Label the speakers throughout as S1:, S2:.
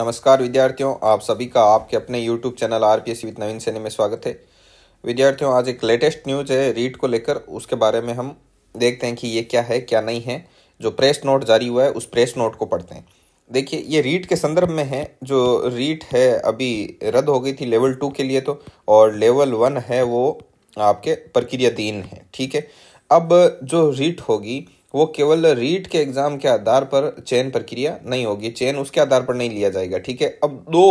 S1: नमस्कार विद्यार्थियों आप सभी का आपके अपने YouTube channel R P S with Naveen Saini में स्वागत है विद्यार्थियों आज एक लेटेस्ट न्यूज़ है रीट को लेकर उसके बारे में हम देखते हैं कि ये क्या है क्या नहीं है जो प्रेस नोट जारी हुआ है उस प्रेस नोट को पढ़ते हैं देखिए ये रीट के संदर्भ में है जो रीट है अभी रद्द हो गई थी लेवल टू के लिए तो और लेवल वन है वो आपके प्रक्रियाधीन है ठीक है अब जो रीट होगी वो केवल रीट के एग्ज़ाम के आधार पर चयन प्रक्रिया नहीं होगी चयन उसके आधार पर नहीं लिया जाएगा ठीक है अब दो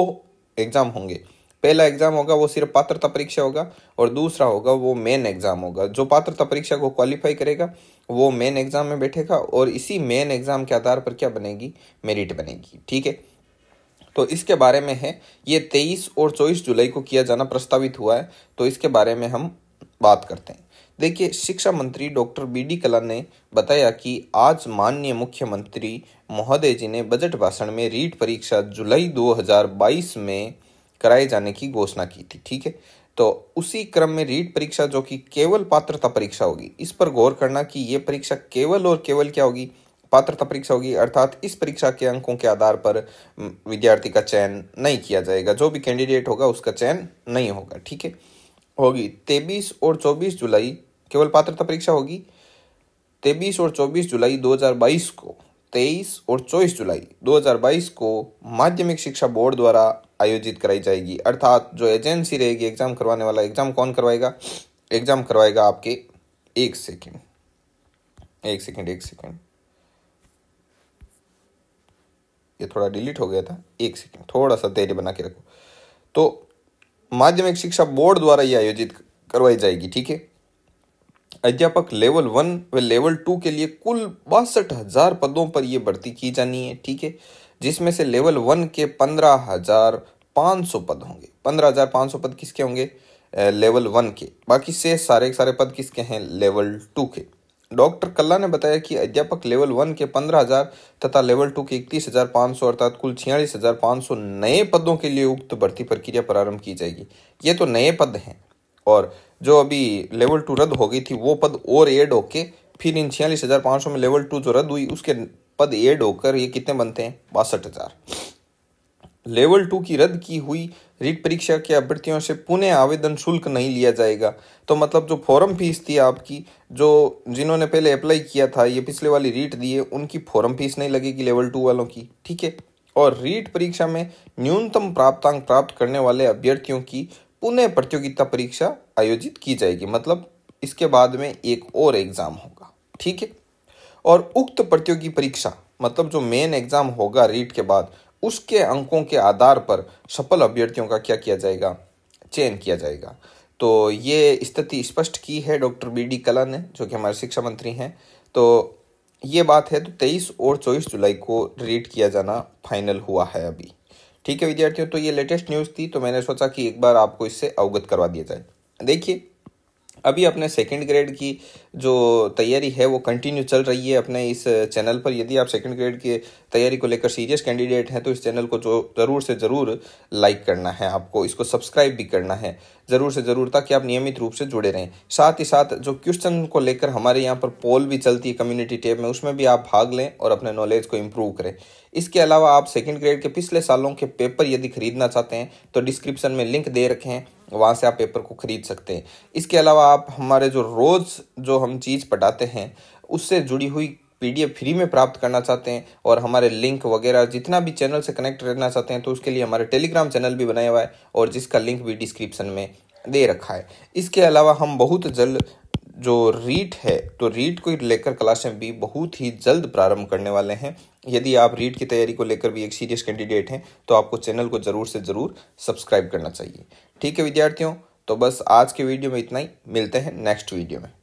S1: एग्ज़ाम होंगे पहला एग्ज़ाम होगा वो सिर्फ पात्रता परीक्षा होगा और दूसरा होगा वो मेन एग्ज़ाम होगा जो पात्रता परीक्षा को क्वालिफाई करेगा वो मेन एग्ज़ाम में बैठेगा और इसी मेन एग्ज़ाम के आधार पर क्या बनेगी मेरिट बनेगी ठीक है तो इसके बारे में है ये तेईस और चौबीस जुलाई को किया जाना प्रस्तावित हुआ है तो इसके बारे में हम बात करते हैं देखिए शिक्षा मंत्री डॉक्टर बी डी कला ने बताया कि आज माननीय मुख्यमंत्री महोदय जी ने बजट भाषण में रीट परीक्षा जुलाई 2022 में कराए जाने की घोषणा की थी ठीक है तो उसी क्रम में रीट परीक्षा जो कि केवल पात्रता परीक्षा होगी इस पर गौर करना कि ये परीक्षा केवल और केवल क्या होगी पात्रता परीक्षा होगी अर्थात इस परीक्षा के अंकों के आधार पर विद्यार्थी का चयन नहीं किया जाएगा जो भी कैंडिडेट होगा उसका चयन नहीं होगा ठीक है होगी तेईस और चौबीस जुलाई केवल पात्रता परीक्षा होगी तेईस और चौबीस जुलाई 2022 को तेईस और चौबीस जुलाई 2022 को माध्यमिक शिक्षा बोर्ड द्वारा आयोजित कराई जाएगी अर्थात जो एजेंसी रहेगी एग्जाम करवाने वाला एग्जाम कौन करवाएगा एग्जाम करवाएगा आपके एक सेकेंड एक सेकेंड एक सेकेंड ये थोड़ा डिलीट हो गया था एक सेकेंड थोड़ा सा देरी बना के रखो तो माध्यमिक शिक्षा बोर्ड द्वारा ये आयोजित करवाई जाएगी ठीक है अध्यापक लेवल वन व लेवल टू के लिए कुल बासठ हजार पदों पर यह भर्ती की जानी है ठीक है जिसमें से लेवल वन के पंद्रह हजार पाँच सौ पद होंगे पंद्रह हजार पाँच सौ पद किसके होंगे लेवल वन के बाकी से सारे सारे पद किसके हैं लेवल टू के डॉक्टर कल्ला ने बताया कि अध्यापक लेवल वन के पंद्रह हजार तथा लेवल टू के इकतीस हजार पांच सौ अर्थात कुल छियालीस हजार पांच सौ नए पदों के लिए उक्त भर्ती प्रक्रिया प्रारंभ की जाएगी ये तो नए पद हैं और जो अभी लेवल टू रद्द हो गई थी वो पद और एड होके फिर इन छियालीस हजार पांच सौ में लेवल टू जो रद्द हुई उसके पद एड होकर ये कितने बनते हैं बासठ हजार लेवल टू की रद्द की हुई रीट परीक्षा के अभ्यर्थियों से पुनः आवेदन शुल्क नहीं लिया जाएगा तो मतलब जो फॉर्म फीस थी आपकी जो जिन्होंने पहले अप्लाई किया था ये पिछले वाली रीट दी है उनकी फॉर्म फीस नहीं लगेगी लेवल टू वालों की ठीक है और रीट परीक्षा में न्यूनतम प्राप्तांक प्राप्त करने वाले अभ्यर्थियों की पुनः प्रतियोगिता परीक्षा आयोजित की जाएगी मतलब इसके बाद में एक और एग्ज़ाम होगा ठीक है और उक्त प्रतियोगी परीक्षा मतलब जो मेन एग्ज़ाम होगा रीट के बाद उसके अंकों के आधार पर सफल अभ्यर्थियों का क्या किया जाएगा चयन किया जाएगा तो ये स्थिति स्पष्ट की है डॉक्टर बी डी कला ने जो कि हमारे शिक्षा मंत्री हैं तो ये बात है तो 23 और 24 जुलाई को रीड किया जाना फाइनल हुआ है अभी ठीक है विद्यार्थियों तो ये लेटेस्ट न्यूज़ थी तो मैंने सोचा कि एक बार आपको इससे अवगत करवा दिया जाए देखिए अभी अपने सेकेंड ग्रेड की जो तैयारी है वो कंटिन्यू चल रही है अपने इस चैनल पर यदि आप सेकेंड ग्रेड की तैयारी को लेकर सीरियस कैंडिडेट हैं तो इस चैनल को जो ज़रूर से ज़रूर लाइक करना है आपको इसको सब्सक्राइब भी करना है ज़रूर से ज़रूर ताकि आप नियमित रूप से जुड़े रहें साथ ही साथ जो क्वेश्चन को लेकर हमारे यहाँ पर पोल भी चलती है कम्युनिटी टेप में उसमें भी आप भाग लें और अपने नॉलेज को इम्प्रूव करें इसके अलावा आप सेकेंड ग्रेड के पिछले सालों के पेपर यदि खरीदना चाहते हैं तो डिस्क्रिप्शन में लिंक दे रखें वहाँ से आप पेपर को ख़रीद सकते हैं इसके अलावा आप हमारे जो रोज़ जो हम चीज़ पटाते हैं उससे जुड़ी हुई पीडीएफ फ्री में प्राप्त करना चाहते हैं और हमारे लिंक वगैरह जितना भी चैनल से कनेक्ट रहना चाहते हैं तो उसके लिए हमारे टेलीग्राम चैनल भी बनाया हुआ है और जिसका लिंक भी डिस्क्रिप्शन में दे रखा है इसके अलावा हम बहुत जल्द जो रीट है तो रीट को लेकर क्लास एम बी बहुत ही जल्द प्रारंभ करने वाले हैं यदि आप रीट की तैयारी को लेकर भी एक सीरियस कैंडिडेट हैं तो आपको चैनल को ज़रूर से ज़रूर सब्सक्राइब करना चाहिए ठीक है विद्यार्थियों तो बस आज के वीडियो में इतना ही मिलते हैं नेक्स्ट वीडियो में